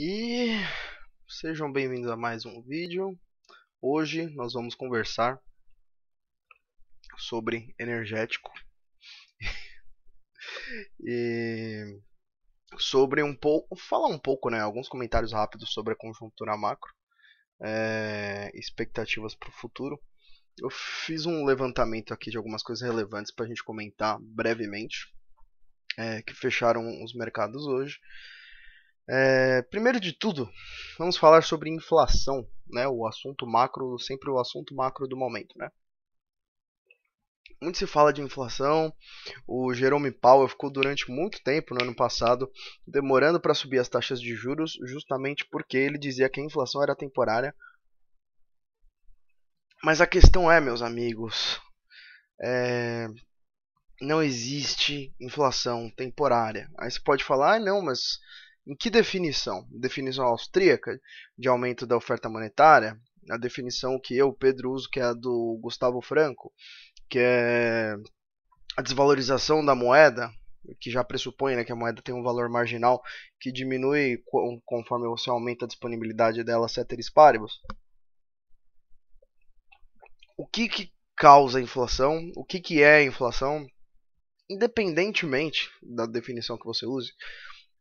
E sejam bem-vindos a mais um vídeo. Hoje nós vamos conversar sobre energético e sobre um pouco, falar um pouco, né, alguns comentários rápidos sobre a conjuntura macro, é, expectativas para o futuro. Eu fiz um levantamento aqui de algumas coisas relevantes para a gente comentar brevemente, é, que fecharam os mercados hoje. É, primeiro de tudo, vamos falar sobre inflação, né? O assunto macro, sempre o assunto macro do momento, né? Muito se fala de inflação. O Jerome Powell ficou durante muito tempo no ano passado demorando para subir as taxas de juros, justamente porque ele dizia que a inflação era temporária. Mas a questão é, meus amigos, é, não existe inflação temporária. Aí você pode falar, ah, não, mas em que definição? Definição austríaca de aumento da oferta monetária, a definição que eu, Pedro, uso, que é a do Gustavo Franco, que é a desvalorização da moeda, que já pressupõe né, que a moeda tem um valor marginal que diminui conforme você aumenta a disponibilidade dela, ceteris paribus. O que, que causa a inflação? O que, que é a inflação? Independentemente da definição que você use,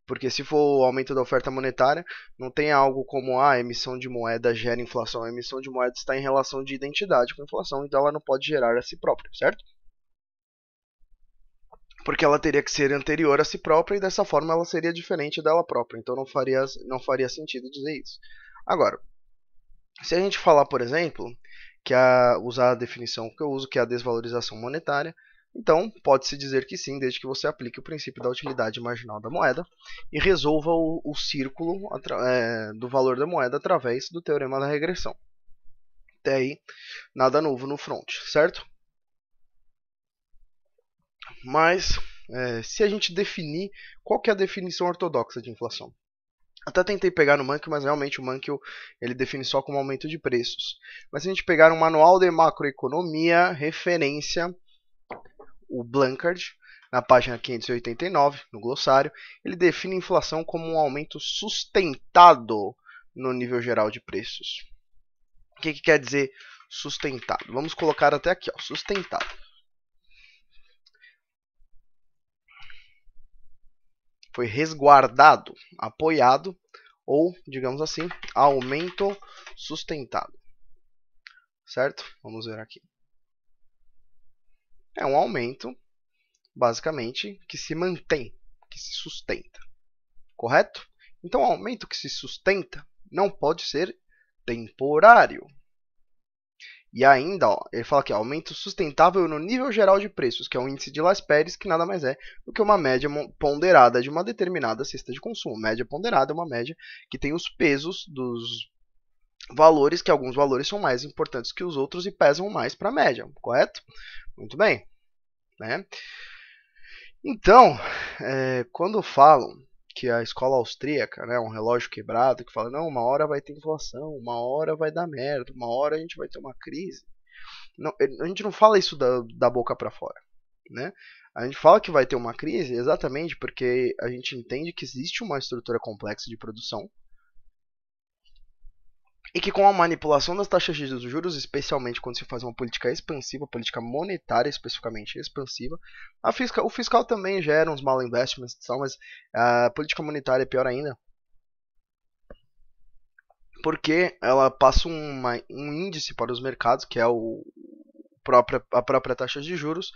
porque se for o aumento da oferta monetária, não tem algo como ah, a emissão de moeda gera inflação. A emissão de moeda está em relação de identidade com a inflação, então ela não pode gerar a si própria, certo? Porque ela teria que ser anterior a si própria e dessa forma ela seria diferente dela própria. Então não faria, não faria sentido dizer isso. Agora, se a gente falar, por exemplo, que a, usar a definição que eu uso, que é a desvalorização monetária, então, pode-se dizer que sim, desde que você aplique o princípio da utilidade marginal da moeda e resolva o, o círculo é, do valor da moeda através do teorema da regressão. Até aí, nada novo no front, certo? Mas, é, se a gente definir qual é a definição ortodoxa de inflação? Até tentei pegar no Monkey, mas realmente o Monkey ele define só como aumento de preços. Mas se a gente pegar um manual de macroeconomia, referência o Blankard, na página 589, no glossário, ele define inflação como um aumento sustentado no nível geral de preços. O que, que quer dizer sustentado? Vamos colocar até aqui, ó, sustentado. Foi resguardado, apoiado, ou, digamos assim, aumento sustentado. Certo? Vamos ver aqui é um aumento, basicamente, que se mantém, que se sustenta. Correto? Então, o aumento que se sustenta não pode ser temporário. E ainda, ó, ele fala que aumento sustentável no nível geral de preços, que é o índice de Las Pérez, que nada mais é do que uma média ponderada de uma determinada cesta de consumo. Média ponderada é uma média que tem os pesos dos valores que alguns valores são mais importantes que os outros e pesam mais para a média, correto? Muito bem. Né? Então, é, quando falam que a escola austríaca, né, é um relógio quebrado, que fala, não, uma hora vai ter inflação, uma hora vai dar merda, uma hora a gente vai ter uma crise. Não, a gente não fala isso da, da boca para fora. Né? A gente fala que vai ter uma crise exatamente porque a gente entende que existe uma estrutura complexa de produção e que com a manipulação das taxas de juros, especialmente quando se faz uma política expansiva, política monetária especificamente expansiva, a fisca, o fiscal também gera uns mal investments, mas a política monetária é pior ainda. Porque ela passa uma, um índice para os mercados, que é o própria, a própria taxa de juros,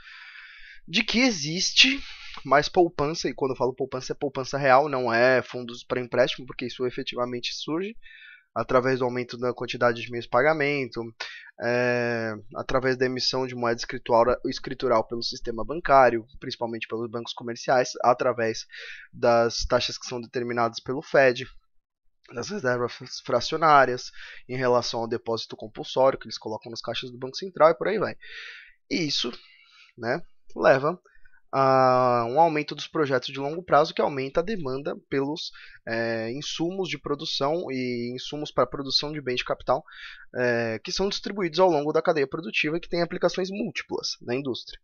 de que existe mais poupança, e quando eu falo poupança é poupança real, não é fundos para empréstimo, porque isso efetivamente surge, através do aumento da quantidade de meios de pagamento, é, através da emissão de moeda escritural, escritural pelo sistema bancário, principalmente pelos bancos comerciais, através das taxas que são determinadas pelo Fed, das reservas fracionárias, em relação ao depósito compulsório que eles colocam nas caixas do Banco Central e por aí vai. E isso né, leva um aumento dos projetos de longo prazo que aumenta a demanda pelos é, insumos de produção e insumos para produção de bens de capital é, que são distribuídos ao longo da cadeia produtiva e que tem aplicações múltiplas na indústria.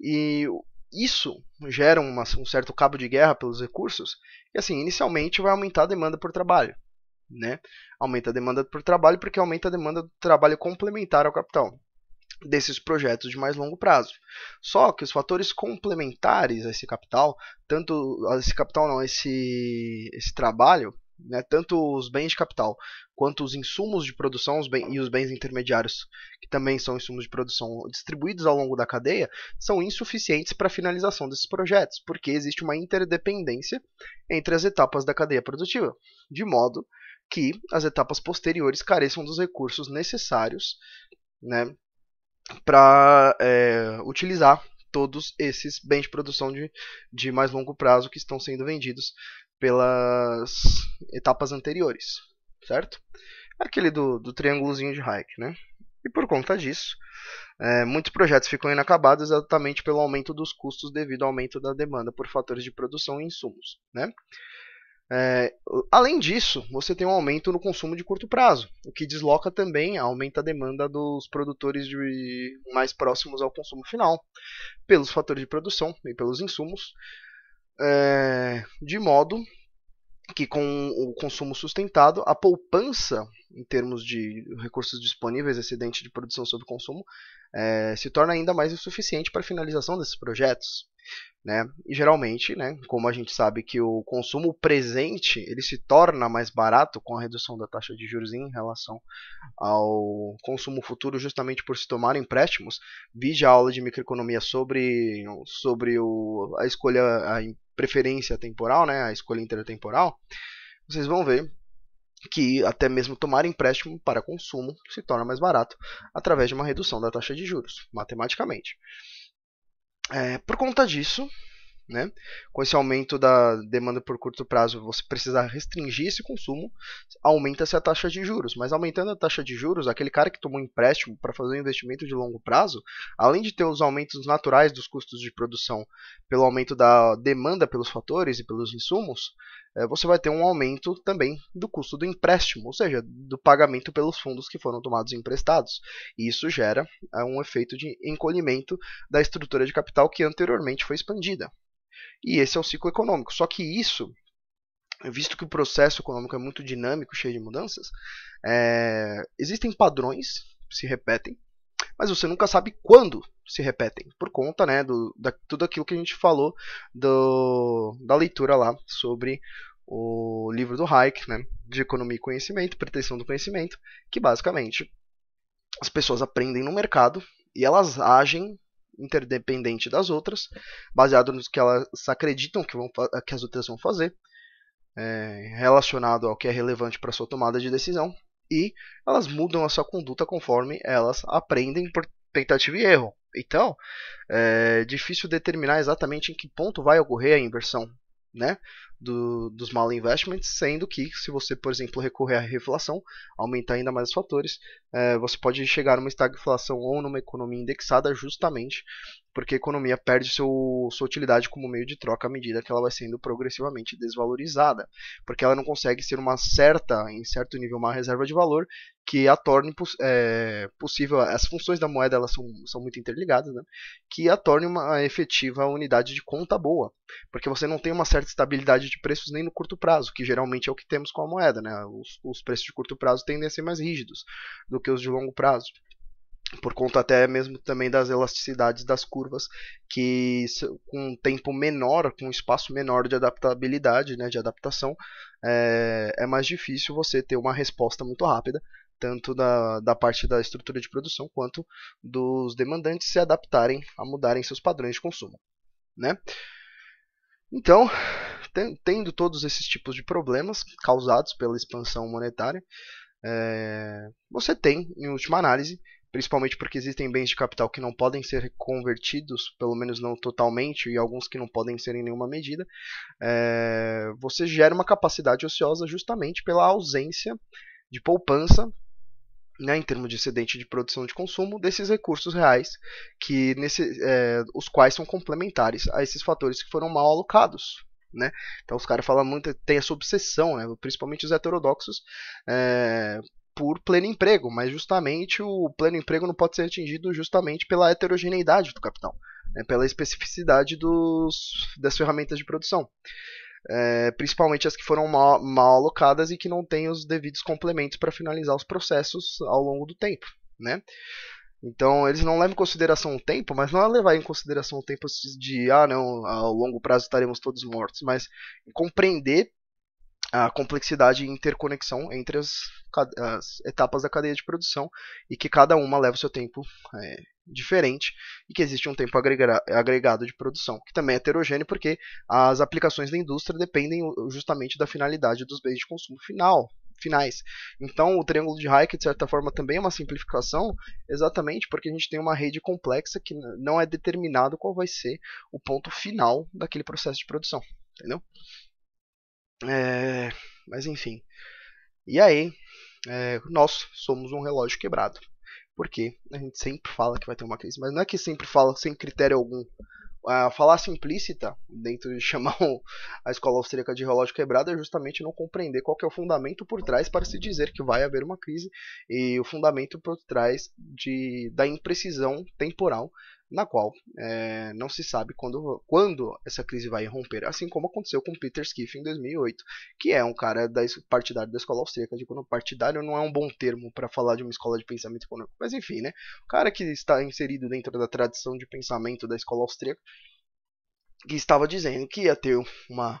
E isso gera uma, um certo cabo de guerra pelos recursos e assim inicialmente vai aumentar a demanda por trabalho. Né? Aumenta a demanda por trabalho porque aumenta a demanda do trabalho complementar ao capital desses projetos de mais longo prazo. Só que os fatores complementares a esse capital, tanto a esse capital não, esse, esse trabalho, né, tanto os bens de capital quanto os insumos de produção os bens, e os bens intermediários, que também são insumos de produção distribuídos ao longo da cadeia, são insuficientes para a finalização desses projetos, porque existe uma interdependência entre as etapas da cadeia produtiva, de modo que as etapas posteriores careçam dos recursos necessários né, para é, utilizar todos esses bens de produção de, de mais longo prazo que estão sendo vendidos pelas etapas anteriores, certo? É aquele do, do triângulozinho de Hayek, né? E por conta disso, é, muitos projetos ficam inacabados exatamente pelo aumento dos custos devido ao aumento da demanda por fatores de produção e insumos, né? É, além disso, você tem um aumento no consumo de curto prazo, o que desloca também, aumenta a demanda dos produtores de, mais próximos ao consumo final, pelos fatores de produção e pelos insumos, é, de modo que com o consumo sustentado, a poupança em termos de recursos disponíveis excedente de produção sobre consumo é, se torna ainda mais insuficiente para a finalização desses projetos. Né? E geralmente, né, como a gente sabe que o consumo presente ele se torna mais barato com a redução da taxa de juros em relação ao consumo futuro, justamente por se tomar empréstimos, vide a aula de microeconomia sobre, sobre o, a escolha, a preferência temporal, né, a escolha intertemporal, vocês vão ver que até mesmo tomar empréstimo para consumo se torna mais barato através de uma redução da taxa de juros, matematicamente. É, por conta disso, né? Com esse aumento da demanda por curto prazo, você precisa restringir esse consumo, aumenta-se a taxa de juros. Mas aumentando a taxa de juros, aquele cara que tomou um empréstimo para fazer um investimento de longo prazo, além de ter os aumentos naturais dos custos de produção pelo aumento da demanda pelos fatores e pelos insumos, eh, você vai ter um aumento também do custo do empréstimo, ou seja, do pagamento pelos fundos que foram tomados emprestados. E isso gera eh, um efeito de encolhimento da estrutura de capital que anteriormente foi expandida. E esse é o ciclo econômico. Só que isso, visto que o processo econômico é muito dinâmico, cheio de mudanças, é, existem padrões que se repetem, mas você nunca sabe quando se repetem, por conta né, do, da, tudo aquilo que a gente falou do, da leitura lá sobre o livro do Hayek, né, de Economia e Conhecimento, Pretensão do Conhecimento, que basicamente as pessoas aprendem no mercado e elas agem interdependente das outras, baseado no que elas acreditam que, vão, que as outras vão fazer, é, relacionado ao que é relevante para sua tomada de decisão, e elas mudam a sua conduta conforme elas aprendem por tentativa e erro. Então, é difícil determinar exatamente em que ponto vai ocorrer a inversão, né? do, dos mal investments, sendo que se você, por exemplo, recorrer à reflação, aumentar ainda mais os fatores, é, você pode chegar numa estagflação ou numa economia indexada justamente porque a economia perde seu, sua utilidade como meio de troca à medida que ela vai sendo progressivamente desvalorizada, porque ela não consegue ser uma certa, em certo nível, uma reserva de valor que a torne é, possível, as funções da moeda elas são, são muito interligadas, né? que a torne uma efetiva unidade de conta boa, porque você não tem uma certa estabilidade estabilidade de preços nem no curto prazo, que geralmente é o que temos com a moeda, né? Os, os preços de curto prazo tendem a ser mais rígidos do que os de longo prazo por conta até mesmo também das elasticidades das curvas, que com um tempo menor, com um espaço menor de adaptabilidade, né, de adaptação, é, é mais difícil você ter uma resposta muito rápida, tanto da, da parte da estrutura de produção quanto dos demandantes se adaptarem a mudarem seus padrões de consumo. Né? Então, tendo todos esses tipos de problemas causados pela expansão monetária, é, você tem, em última análise, principalmente porque existem bens de capital que não podem ser convertidos, pelo menos não totalmente, e alguns que não podem ser em nenhuma medida, é, você gera uma capacidade ociosa justamente pela ausência de poupança né, em termos de excedente de produção de consumo, desses recursos reais, que nesse, é, os quais são complementares a esses fatores que foram mal alocados. Né? Então os caras falam muito, tem essa obsessão, né, principalmente os heterodoxos, é, por pleno emprego, mas justamente o pleno emprego não pode ser atingido justamente pela heterogeneidade do capital, né, pela especificidade dos, das ferramentas de produção é, principalmente as que foram mal, mal, alocadas e que não têm os devidos complementos para finalizar os processos ao longo do tempo, né? Então eles não levam em consideração o tempo, mas não é levar em consideração o tempo assim de ah não, ao longo prazo estaremos todos mortos, mas compreender a complexidade e interconexão entre as, as, etapas da cadeia de produção e que cada uma leva o seu tempo é, diferente e que existe um tempo agregado de produção, que também é heterogêneo porque as aplicações da indústria dependem justamente da finalidade dos bens de consumo final, finais. Então, o triângulo de Hayek, de certa forma, também é uma simplificação, exatamente porque a gente tem uma rede complexa que não é determinado qual vai ser o ponto final daquele processo de produção, entendeu? É... mas enfim. E aí, é... nós somos um relógio quebrado. Porque a gente sempre fala que vai ter uma crise, mas não é que sempre fala sem critério algum. A falácia implícita dentro de chamar a escola austríaca de relógio quebrado é justamente não compreender qual é o fundamento por trás para se dizer que vai haver uma crise e o fundamento por trás de, da imprecisão temporal na qual é, não se sabe quando, quando essa crise vai romper, assim como aconteceu com Peter Schiff em 2008, que é um cara da, partidário da escola austríaca. Digo, partidário não é um bom termo para falar de uma escola de pensamento econômico, mas enfim, né? O cara que está inserido dentro da tradição de pensamento da escola austríaca, que estava dizendo que ia ter uma,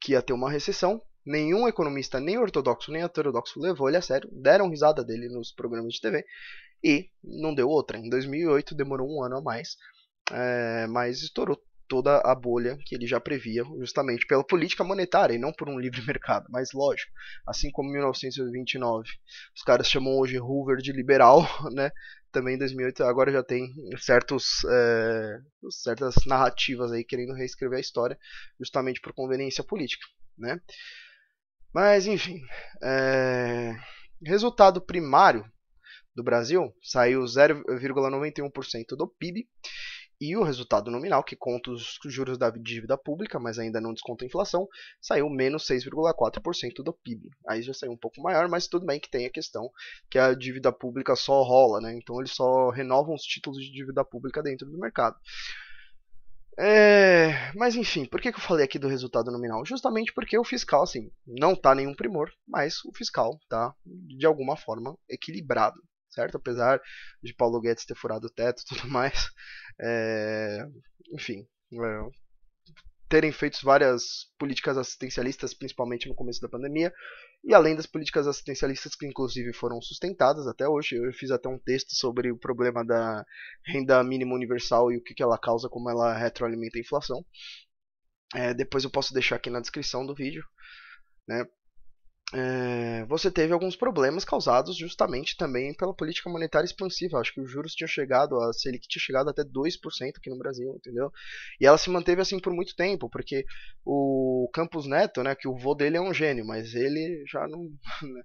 que ia ter uma recessão, nenhum economista, nem ortodoxo nem heterodoxo, levou ele a sério, deram risada dele nos programas de TV, e não deu outra. Em 2008 demorou um ano a mais, é, mas estourou toda a bolha que ele já previa, justamente pela política monetária e não por um livre mercado. Mas lógico, assim como em 1929, os caras chamam hoje Hoover de liberal, né? Também em 2008 agora já tem certos, é, certas narrativas aí querendo reescrever a história, justamente por conveniência política, né? Mas enfim, é, resultado primário do Brasil saiu 0,91% do PIB. E o resultado nominal, que conta os juros da dívida pública, mas ainda não desconta a inflação, saiu menos 6,4% do PIB. Aí já saiu um pouco maior, mas tudo bem que tem a questão que a dívida pública só rola, né? Então eles só renovam os títulos de dívida pública dentro do mercado. É, mas enfim, por que, que eu falei aqui do resultado nominal? Justamente porque o fiscal, assim, não está nenhum primor, mas o fiscal está de alguma forma equilibrado certo? Apesar de Paulo Guedes ter furado o teto e tudo mais. É, enfim, é, terem feito várias políticas assistencialistas, principalmente no começo da pandemia, e além das políticas assistencialistas que inclusive foram sustentadas até hoje, eu fiz até um texto sobre o problema da renda mínima universal e o que, que ela causa, como ela retroalimenta a inflação. É, depois eu posso deixar aqui na descrição do vídeo. Né? é, você teve alguns problemas causados justamente também pela política monetária expansiva. Acho que os juros tinham chegado, a Selic tinha chegado até 2% aqui no Brasil, entendeu? E ela se manteve assim por muito tempo, porque o Campos Neto, né, que o vô dele é um gênio, mas ele já não. Né?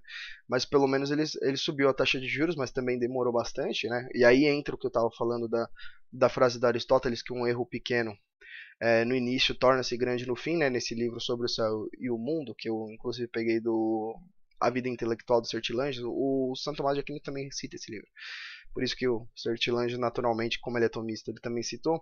Mas pelo menos ele, ele subiu a taxa de juros, mas também demorou bastante, né? E aí entra o que eu estava falando da, da frase da Aristóteles, que um erro pequeno é, no início torna-se grande no fim, né, nesse livro sobre o céu e o mundo, que eu inclusive peguei do A Vida Intelectual do Sertilândio, o Santo Tomás de Aquino também cita esse livro. Por isso que o Sertilândio, naturalmente, como ele é tomista, ele também citou,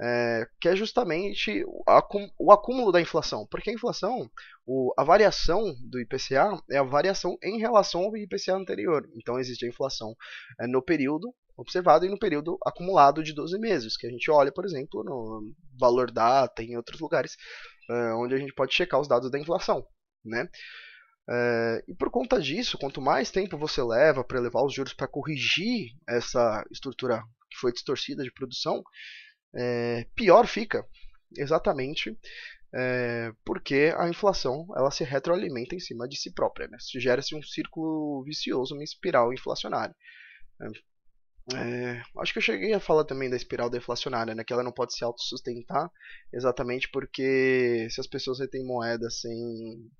é, que é justamente o acúmulo da inflação. Porque a inflação, o, a variação do IPCA é a variação em relação ao IPCA anterior. Então, existe a inflação é, no período observado e no período acumulado de 12 meses, que a gente olha, por exemplo, no valor data em outros lugares, eh, onde a gente pode checar os dados da inflação, né? Eh, e por conta disso, quanto mais tempo você leva para elevar os juros para corrigir essa estrutura que foi distorcida de produção, eh, pior fica, exatamente é, porque a inflação ela se retroalimenta em cima de si própria, né? gera-se um círculo vicioso, uma espiral inflacionária. É, acho que eu cheguei a falar também da espiral deflacionária, né? Que ela não pode se autossustentar, exatamente porque se as pessoas retêm moeda sem,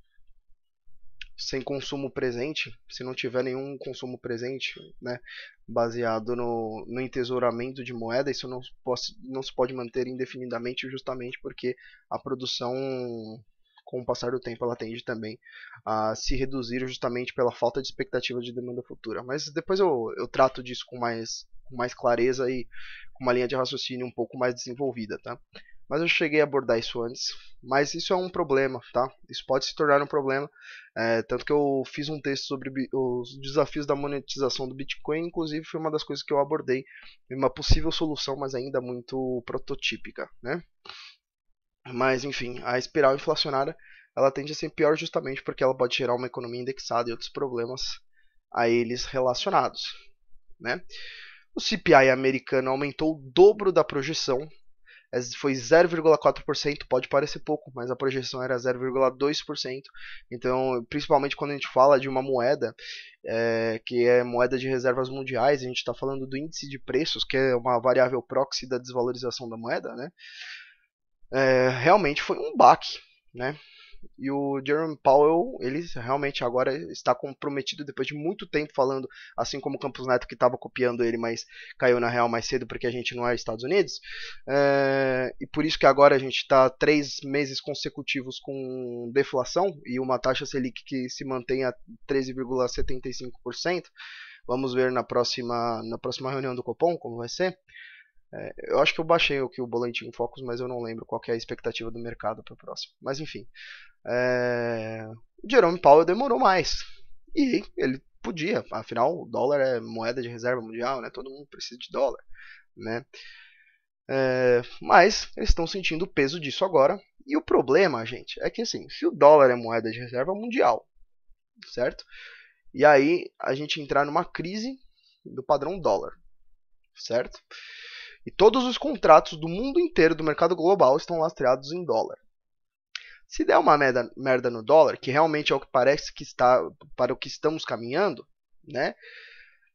sem consumo presente, se não tiver nenhum consumo presente, né? Baseado no, no entesouramento de moeda, isso não, pode, não se pode manter indefinidamente, justamente porque a produção com o passar do tempo, ela tende também a se reduzir justamente pela falta de expectativa de demanda futura. Mas depois eu, eu trato disso com mais, com mais clareza e com uma linha de raciocínio um pouco mais desenvolvida, tá? mas eu cheguei a abordar isso antes. Mas isso é um problema, tá? Isso pode se tornar um problema. É, tanto que eu fiz um texto sobre os desafios da monetização do Bitcoin, inclusive foi uma das coisas que eu abordei, uma possível solução, mas ainda muito prototípica, né? Mas, enfim, a espiral inflacionária ela tende a ser pior justamente porque ela pode gerar uma economia indexada e outros problemas a eles relacionados. Né? O CPI americano aumentou o dobro da projeção, é, foi 0,4%, pode parecer pouco, mas a projeção era 0,2%. Então, principalmente quando a gente fala de uma moeda é, que é moeda de reservas mundiais, a gente está falando do índice de preços, que é uma variável proxy da desvalorização da moeda, né? é, realmente foi um baque, né? E o Jerome Powell, ele realmente agora está comprometido depois de muito tempo falando, assim como o Campos Neto que estava copiando ele, mas caiu na real mais cedo porque a gente não é Estados Unidos. É, e por isso que agora a gente está três meses consecutivos com deflação e uma taxa Selic que se mantém a 13,75%. Vamos ver na próxima, na próxima reunião do Copom como vai ser. É, eu acho que eu baixei que o Boletim Focus, mas eu não lembro qual é a expectativa do mercado para o próximo. Mas enfim. É... Jerome Powell demorou mais. E ele podia, afinal o dólar é moeda de reserva mundial, né? todo mundo precisa de dólar. Né? É... Mas eles estão sentindo o peso disso agora. E o problema, gente, é que assim, se o dólar é moeda de reserva mundial, certo? E aí a gente entrar numa crise do padrão dólar, certo? E todos os contratos do mundo inteiro do mercado global estão lastreados em dólar. Se der uma merda, merda no dólar, que realmente é o que parece que está para o que estamos caminhando, né?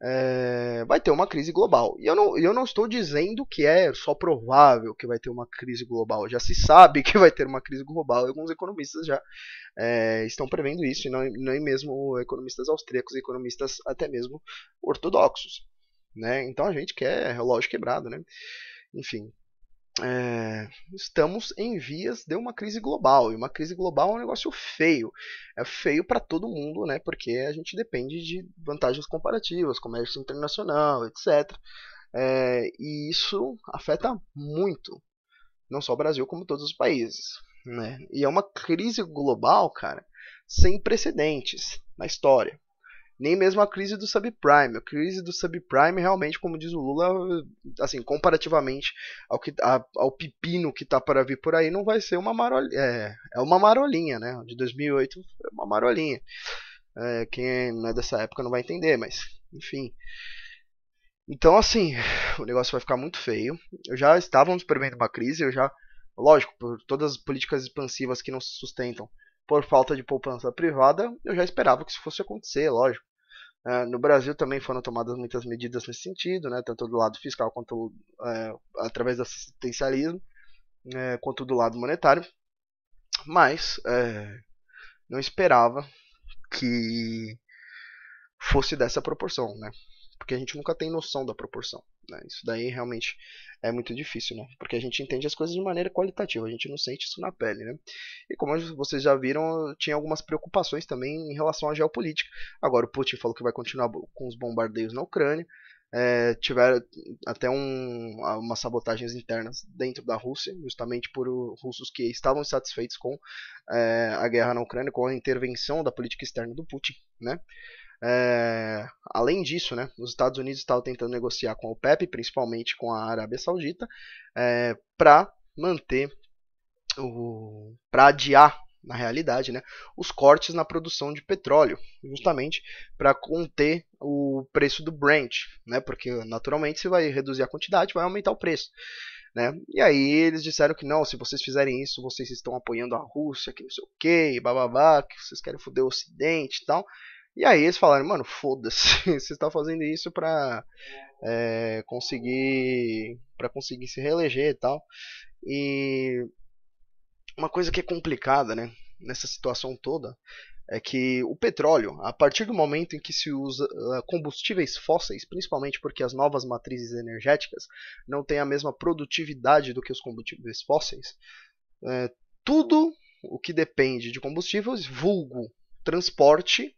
É, vai ter uma crise global. E eu não, eu não estou dizendo que é só provável que vai ter uma crise global. Já se sabe que vai ter uma crise global. Alguns economistas já é, estão prevendo isso, e não, nem mesmo economistas austríacos, economistas até mesmo ortodoxos né? Então a gente quer relógio quebrado, né? Enfim, é, estamos em vias de uma crise global e uma crise global é um negócio feio é feio para todo mundo né porque a gente depende de vantagens comparativas comércio internacional etc é, e isso afeta muito não só o Brasil como todos os países né e é uma crise global cara sem precedentes na história nem mesmo a crise do subprime. A crise do subprime realmente, como diz o Lula, assim, comparativamente ao, que, a, ao pepino que está para vir por aí, não vai ser uma marolinha. É, é uma marolinha, né? De 2008 é uma marolinha. É, quem é, não é dessa época não vai entender, mas enfim. Então, assim, o negócio vai ficar muito feio. Eu já estava prevendo uma crise, eu já. Lógico, por todas as políticas expansivas que não se sustentam por falta de poupança privada, eu já esperava que isso fosse acontecer, lógico. É, no Brasil também foram tomadas muitas medidas nesse sentido, né, tanto do lado fiscal quanto é, através do assistencialismo, é, quanto do lado monetário. Mas é, não esperava que fosse dessa proporção, né? Porque a gente nunca tem noção da proporção. Né? Isso daí realmente é muito difícil, né? Porque a gente entende as coisas de maneira qualitativa, a gente não sente isso na pele, né? E como vocês já viram, tinha algumas preocupações também em relação à geopolítica. Agora, o Putin falou que vai continuar com os bombardeios na Ucrânia, é, tiveram até um, umas sabotagens internas dentro da Rússia, justamente por russos que estavam insatisfeitos com é, a guerra na Ucrânia, com a intervenção da política externa do Putin, né? É, além disso, né, os Estados Unidos estavam tentando negociar com a OPEP, principalmente com a Arábia Saudita, é, para manter, para adiar, na realidade, né, os cortes na produção de petróleo, justamente para conter o preço do Brent, né, porque naturalmente se vai reduzir a quantidade, vai aumentar o preço. Né? E aí eles disseram que não, se vocês fizerem isso, vocês estão apoiando a Rússia, que não sei o que, bababá, que vocês querem foder o Ocidente e tal. E aí eles falaram, mano, foda-se, você está fazendo isso para é, conseguir para conseguir se reeleger e tal. E uma coisa que é complicada, né, nessa situação toda, é que o petróleo, a partir do momento em que se usa ah, combustíveis fósseis, principalmente porque as novas matrizes energéticas não têm a mesma produtividade do que os combustíveis fósseis, é, tudo o que depende de combustíveis, vulgo transporte,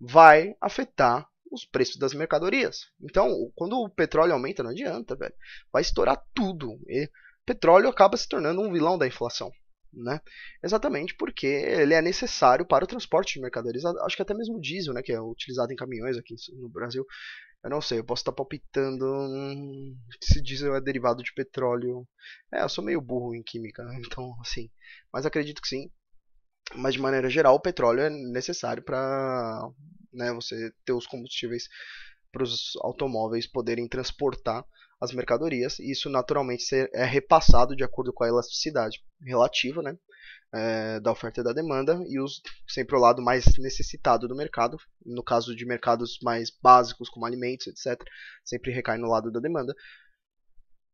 vai afetar os preços das mercadorias. Então, quando o petróleo aumenta, não adianta, velho. Vai estourar tudo. E petróleo acaba se tornando um vilão da inflação. Né? Exatamente porque ele é necessário para o transporte de mercadorias. Acho que até mesmo o diesel, né, que é utilizado em caminhões aqui no Brasil. Eu não sei, eu posso estar palpitando se diesel é derivado de petróleo. É, eu sou meio burro em química, então assim, mas acredito que sim. Mas de maneira geral, o petróleo é necessário para né, você ter os combustíveis para os automóveis poderem transportar as mercadorias. E isso naturalmente é repassado de acordo com a elasticidade relativa né, é, da oferta e da demanda. E os, sempre o lado mais necessitado do mercado, no caso de mercados mais básicos como alimentos, etc., sempre recai no lado da demanda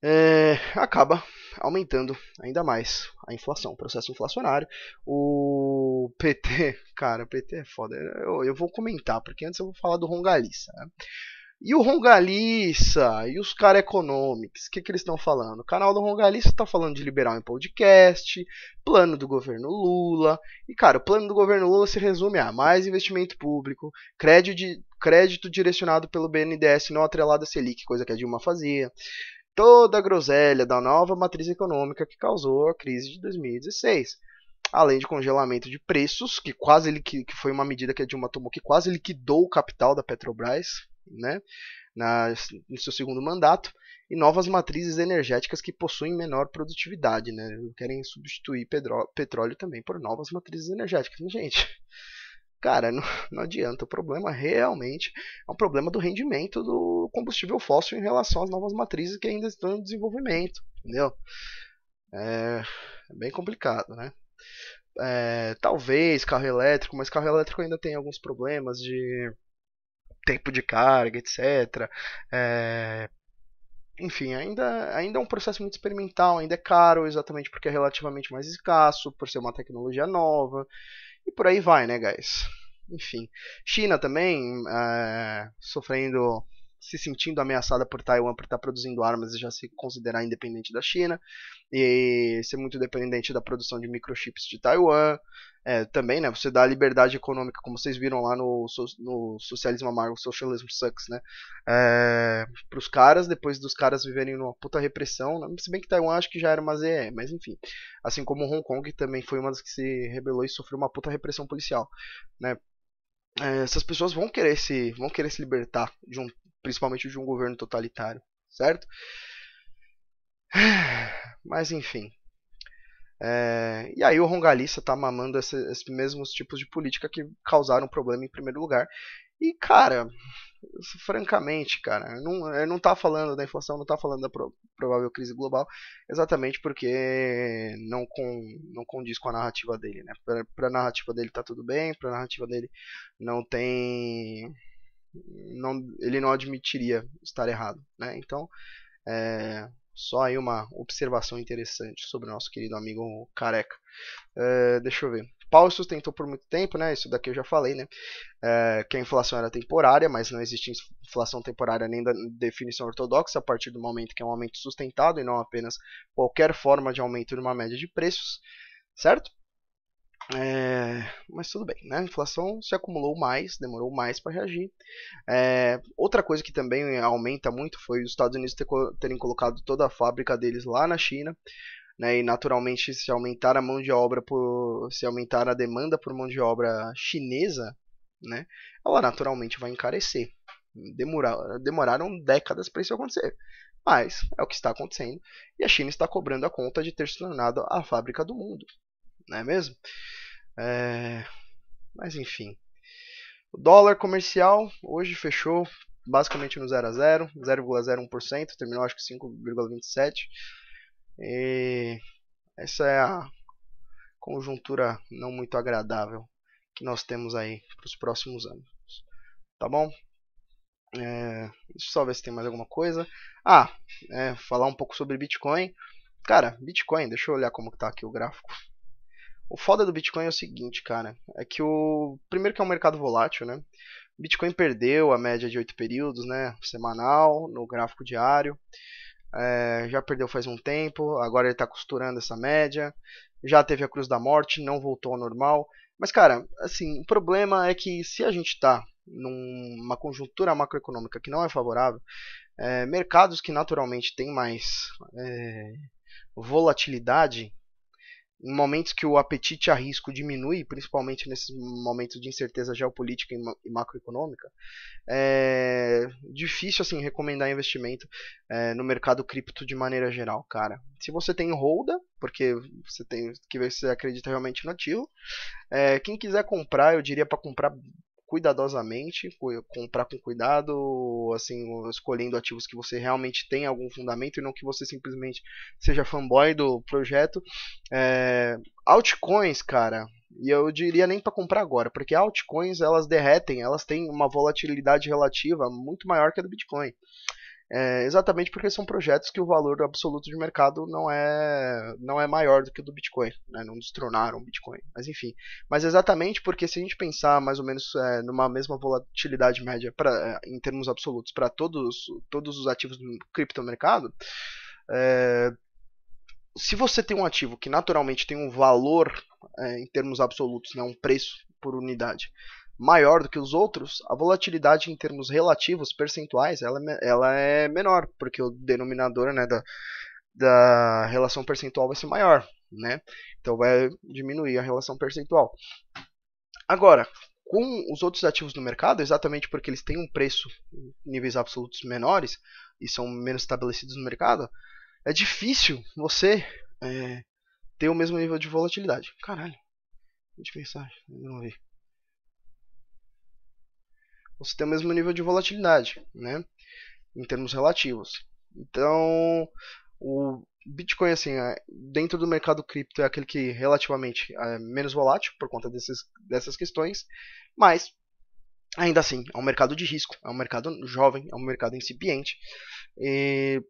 é, acaba aumentando ainda mais a inflação, o processo inflacionário. O PT, cara, o PT é foda. Eu, eu vou comentar, porque antes eu vou falar do Rongaliça. Né? E o Rongaliça e os cara economics, o que, que eles estão falando? O canal do Rongaliça está falando de liberal em podcast, plano do governo Lula. E, cara, o plano do governo Lula se resume a mais investimento público, crédito, de, crédito direcionado pelo BNDES não atrelado à Selic, coisa que a Dilma fazia toda a groselha da nova matriz econômica que causou a crise de 2016. Além de congelamento de preços, que quase que, que foi uma medida que a Dilma tomou que quase liquidou o capital da Petrobras, né, na, no seu segundo mandato, e novas matrizes energéticas que possuem menor produtividade, né, querem substituir pedro, petróleo também por novas matrizes energéticas. Né, gente, cara, não, não, adianta. O problema realmente é um problema do rendimento do combustível fóssil em relação às novas matrizes que ainda estão em desenvolvimento, entendeu? É, é bem complicado, né? É, talvez carro elétrico, mas carro elétrico ainda tem alguns problemas de tempo de carga, etc. É, enfim, ainda, ainda é um processo muito experimental, ainda é caro, exatamente porque é relativamente mais escasso, por ser uma tecnologia nova. E por aí vai, né, guys? Enfim. China também é, sofrendo se sentindo ameaçada por Taiwan por estar tá produzindo armas e já se considerar independente da China, e ser muito dependente da produção de microchips de Taiwan. É, também, né, você dá liberdade econômica, como vocês viram lá no, no Socialismo Amargo, Socialism Sucks, né, é, para os caras, depois dos caras viverem numa puta repressão, né, se bem que Taiwan acho que já era uma ZE, mas enfim, assim como Hong Kong também foi uma das que se rebelou e sofreu uma puta repressão policial, né, é, essas pessoas vão querer se vão querer se libertar de um principalmente de um governo totalitário, certo? Mas enfim. É, e aí o Rongalista tá mamando esses, mesmos tipos de política que causaram problema em primeiro lugar. E, cara, francamente, cara, não, eu não tá falando da inflação, não tá falando da pro, provável crise global, exatamente porque não, com, não condiz com a narrativa dele, né? Pra, pra narrativa dele tá tudo bem, pra narrativa dele não tem não, ele não admitiria estar errado. Né? Então, é, só aí uma observação interessante sobre o nosso querido amigo careca. É, deixa eu ver. Paulo sustentou por muito tempo, né? Isso daqui eu já falei, né? É, que a inflação era temporária, mas não existe inflação temporária nem da definição ortodoxa a partir do momento que é um aumento sustentado e não apenas qualquer forma de aumento de uma média de preços, certo? É, mas tudo bem, né? A inflação se acumulou mais, demorou mais para reagir. É, outra coisa que também eh, aumenta muito foi os Estados Unidos ter, terem colocado toda a fábrica deles lá na China, né? E naturalmente, se aumentar a mão de obra, por, se aumentar a demanda por mão de obra chinesa, né? Ela naturalmente vai encarecer. Demorar, demoraram décadas para isso acontecer. Mas é o que está acontecendo e a China está cobrando a conta de ter se tornado a fábrica do mundo não é mesmo? É... Mas enfim. O dólar comercial hoje fechou basicamente no 0 a 0, 0,01%, terminou acho que 5,27. E essa é a conjuntura não muito agradável que nós temos aí para os próximos anos. Tá bom? É, deixa eu só ver se tem mais alguma coisa. Ah, é, falar um pouco sobre Bitcoin. Cara, Bitcoin, deixa eu olhar como está aqui o gráfico. O foda do Bitcoin é o seguinte, cara, é que o primeiro que é um mercado volátil, né? O Bitcoin perdeu a média de oito períodos, né? Semanal, no gráfico diário. É, já perdeu faz um tempo, agora ele está costurando essa média. Já teve a cruz da morte, não voltou ao normal. Mas, cara, assim, o problema é que se a gente está numa conjuntura macroeconômica que não é favorável, é, mercados que naturalmente têm mais é, volatilidade em momentos que o apetite a risco diminui, principalmente nesses momentos de incerteza geopolítica e macroeconômica, é difícil assim recomendar investimento é, no mercado cripto de maneira geral, cara. Se você tem holda, porque você tem que ver se acredita realmente no ativo, é, quem quiser comprar, eu diria para comprar cuidadosamente, comprar com cuidado, assim, escolhendo ativos que você realmente tem algum fundamento e não que você simplesmente seja fanboy do projeto. É, altcoins, cara, e eu diria nem para comprar agora, porque altcoins elas derretem, elas têm uma volatilidade relativa muito maior que a do Bitcoin. É, exatamente porque são projetos que o valor absoluto de mercado não é, não é maior do que o do Bitcoin, né? não destronaram o Bitcoin, mas enfim. Mas exatamente porque se a gente pensar mais ou menos é, numa mesma volatilidade média pra, é, em termos absolutos para todos, todos os ativos do criptomercado, é, se você tem um ativo que naturalmente tem um valor é, em termos absolutos, né, um preço por unidade, maior do que os outros, a volatilidade em termos relativos, percentuais, ela, é ela é menor, porque o denominador né, da, da relação percentual vai ser maior. Né? Então vai diminuir a relação percentual. Agora, com os outros ativos no mercado, exatamente porque eles têm um preço em níveis absolutos menores e são menos estabelecidos no mercado, é difícil você é, ter o mesmo nível de volatilidade. Caralho, deixa eu pensar, não vi você tem o mesmo nível de volatilidade, né? Em termos relativos. Então, o Bitcoin, assim, é, dentro do mercado cripto é aquele que relativamente é menos volátil por conta desses, dessas questões, mas ainda assim é um mercado de risco, é um mercado jovem, é um mercado incipiente. E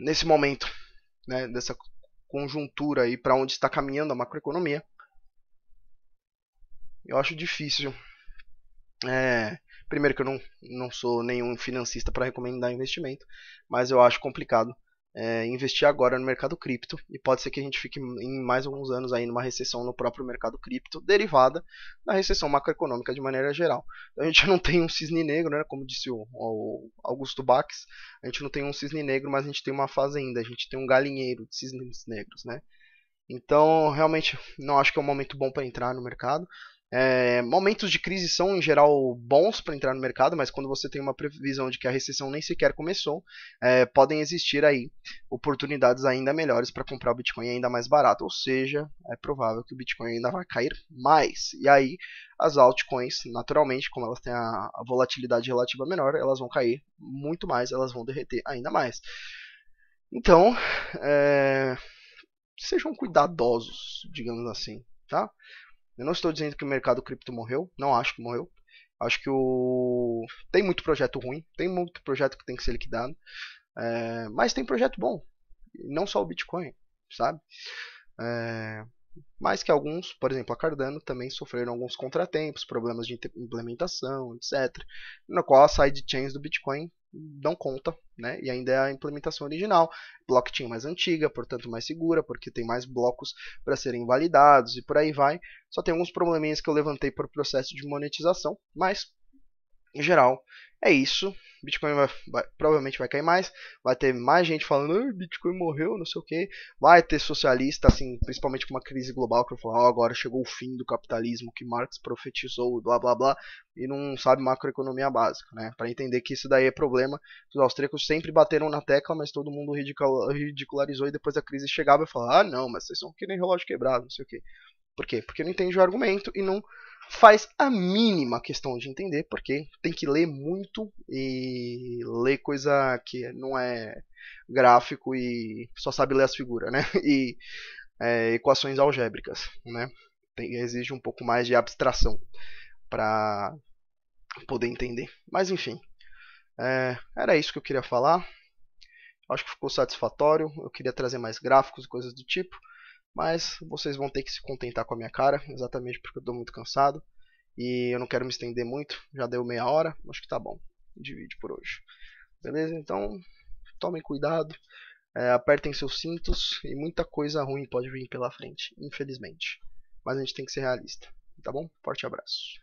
nesse momento, né, dessa conjuntura e para onde está caminhando a macroeconomia, eu acho difícil é, primeiro que eu não, não sou nenhum financista para recomendar investimento, mas eu acho complicado é, investir agora no mercado cripto e pode ser que a gente fique em mais alguns anos aí numa recessão no próprio mercado cripto derivada da recessão macroeconômica de maneira geral. Então, a gente não tem um cisne negro, né, como disse o, o Augusto Bax, a gente não tem um cisne negro, mas a gente tem uma fazenda, a gente tem um galinheiro de cisnes negros, né? Então, realmente, não acho que é um momento bom para entrar no mercado. É, momentos de crise são, em geral, bons para entrar no mercado, mas quando você tem uma previsão de que a recessão nem sequer começou, é, podem existir aí oportunidades ainda melhores para comprar o Bitcoin ainda mais barato. Ou seja, é provável que o Bitcoin ainda vai cair mais. E aí, as altcoins, naturalmente, como elas têm a, a volatilidade relativa menor, elas vão cair muito mais, elas vão derreter ainda mais. Então, é, sejam cuidadosos, digamos assim, tá? Eu não estou dizendo que o mercado cripto morreu, não acho que morreu. Acho que o tem muito projeto ruim, tem muito projeto que tem que ser liquidado, é... mas tem projeto bom, não só o Bitcoin, sabe? É... Eh, mas que alguns, por exemplo, a Cardano também sofreram alguns contratempos, problemas de implementação, etc. Na qual as sidechains do Bitcoin não conta, né? E ainda é a implementação original, blockchain mais antiga, portanto mais segura, porque tem mais blocos para serem validados e por aí vai. Só tem alguns probleminhas que eu levantei por processo de monetização, mas em geral, é isso. Bitcoin vai, vai, provavelmente vai cair mais. Vai ter mais gente falando, Bitcoin morreu, não sei o que. Vai ter socialista, assim, principalmente com uma crise global, que vai falar, oh, agora chegou o fim do capitalismo que Marx profetizou, blá blá blá, e não sabe macroeconomia básica, né? Para entender que isso daí é problema. Os austríacos sempre bateram na tecla, mas todo mundo ridicularizou e depois a crise chegava e falava, ah não, mas vocês são que nem relógio quebrado, não sei o que. Por quê? Porque não entende o argumento e não faz a mínima questão de entender, porque tem que ler muito e ler coisa que não é gráfico e só sabe ler as figuras, né? E é, equações algébricas, né? Tem, exige um pouco mais de abstração para poder entender. Mas enfim, é, era isso que eu queria falar. Acho que ficou satisfatório. Eu queria trazer mais gráficos e coisas do tipo. Mas vocês vão ter que se contentar com a minha cara, exatamente porque eu estou muito cansado. E eu não quero me estender muito, já deu meia hora, acho que tá bom de vídeo por hoje. Beleza? Então, tomem cuidado, é, apertem seus cintos e muita coisa ruim pode vir pela frente, infelizmente. Mas a gente tem que ser realista, tá bom? Forte abraço.